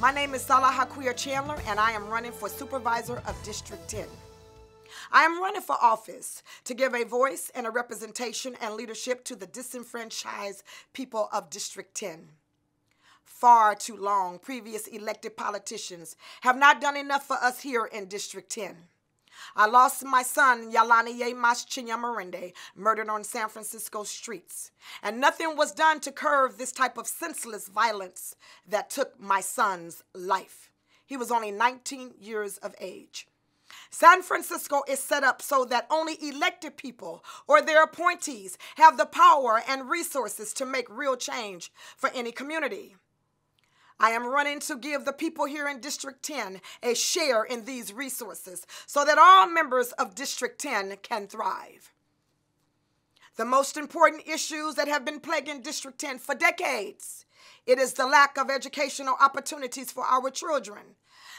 My name is Salah Hakuya Chandler, and I am running for Supervisor of District 10. I am running for office to give a voice and a representation and leadership to the disenfranchised people of District 10. Far too long, previous elected politicians have not done enough for us here in District 10. I lost my son, Yalaniye Maschinyamarinde, murdered on San Francisco streets. And nothing was done to curb this type of senseless violence that took my son's life. He was only 19 years of age. San Francisco is set up so that only elected people or their appointees have the power and resources to make real change for any community. I am running to give the people here in District 10 a share in these resources so that all members of District 10 can thrive. The most important issues that have been plaguing District 10 for decades it is the lack of educational opportunities for our children,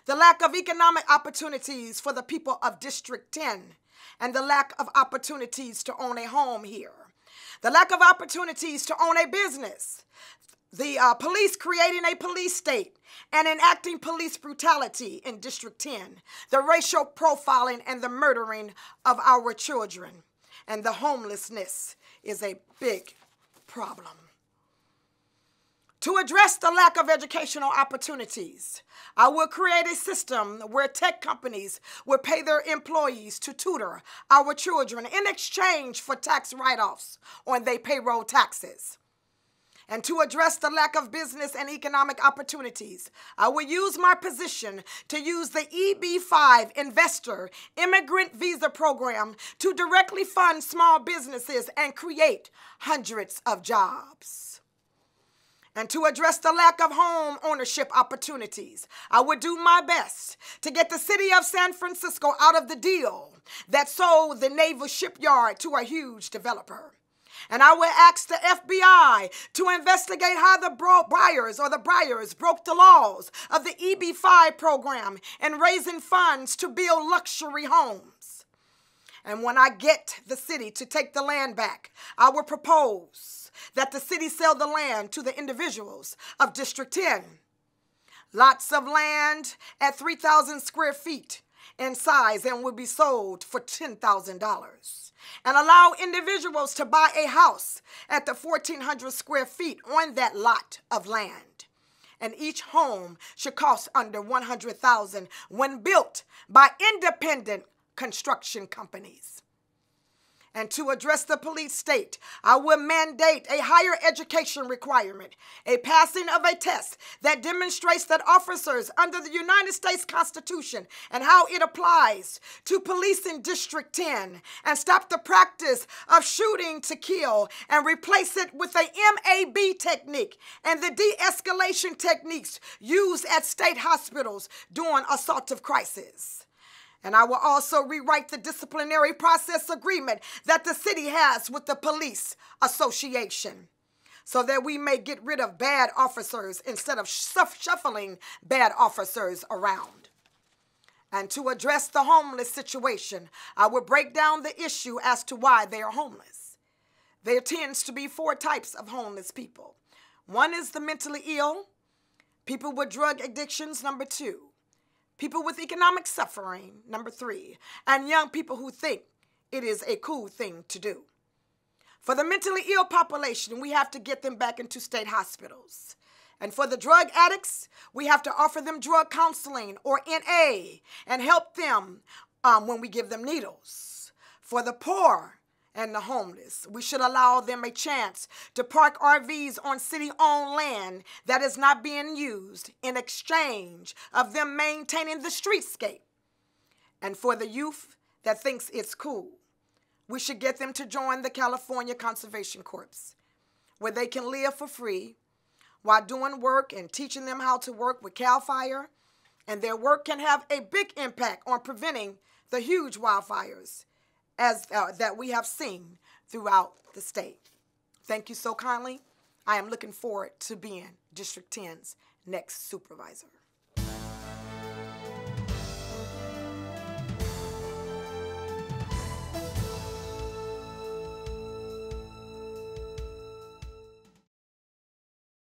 the lack of economic opportunities for the people of District 10, and the lack of opportunities to own a home here the lack of opportunities to own a business, the uh, police creating a police state and enacting police brutality in District 10, the racial profiling and the murdering of our children, and the homelessness is a big problem. To address the lack of educational opportunities, I will create a system where tech companies will pay their employees to tutor our children in exchange for tax write offs on their payroll taxes and to address the lack of business and economic opportunities. I will use my position to use the EB5 Investor Immigrant Visa Program to directly fund small businesses and create hundreds of jobs and to address the lack of home ownership opportunities. I would do my best to get the city of San Francisco out of the deal that sold the naval shipyard to a huge developer. And I will ask the FBI to investigate how the bro- Briars or the Briars broke the laws of the EB5 program and raising funds to build luxury homes. And when I get the city to take the land back, I will propose that the city sell the land to the individuals of District 10. Lots of land at 3,000 square feet in size and would be sold for $10,000. And allow individuals to buy a house at the 1,400 square feet on that lot of land. And each home should cost under 100000 when built by independent construction companies and to address the police state, I will mandate a higher education requirement, a passing of a test that demonstrates that officers under the United States Constitution and how it applies to policing District 10, and stop the practice of shooting to kill and replace it with a MAB technique and the de escalation techniques used at state hospitals during assaultive crises. And I will also rewrite the disciplinary process agreement that the city has with the police association so that we may get rid of bad officers instead of shuffling bad officers around. And to address the homeless situation, I will break down the issue as to why they are homeless. There tends to be four types of homeless people. One is the mentally ill, people with drug addictions, number two people with economic suffering, number three, and young people who think it is a cool thing to do. For the mentally ill population, we have to get them back into state hospitals. And for the drug addicts, we have to offer them drug counseling or NA and help them um, when we give them needles. For the poor, and the homeless. We should allow them a chance to park RVs on city owned land that is not being used in exchange of them maintaining the streetscape. And for the youth that thinks it's cool, we should get them to join the California Conservation Corps, where they can live for free while doing work and teaching them how to work with CAL FIRE. And their work can have a big impact on preventing the huge wildfires as uh, that we have seen throughout the state. Thank you so kindly. I am looking forward to being District 10's next supervisor.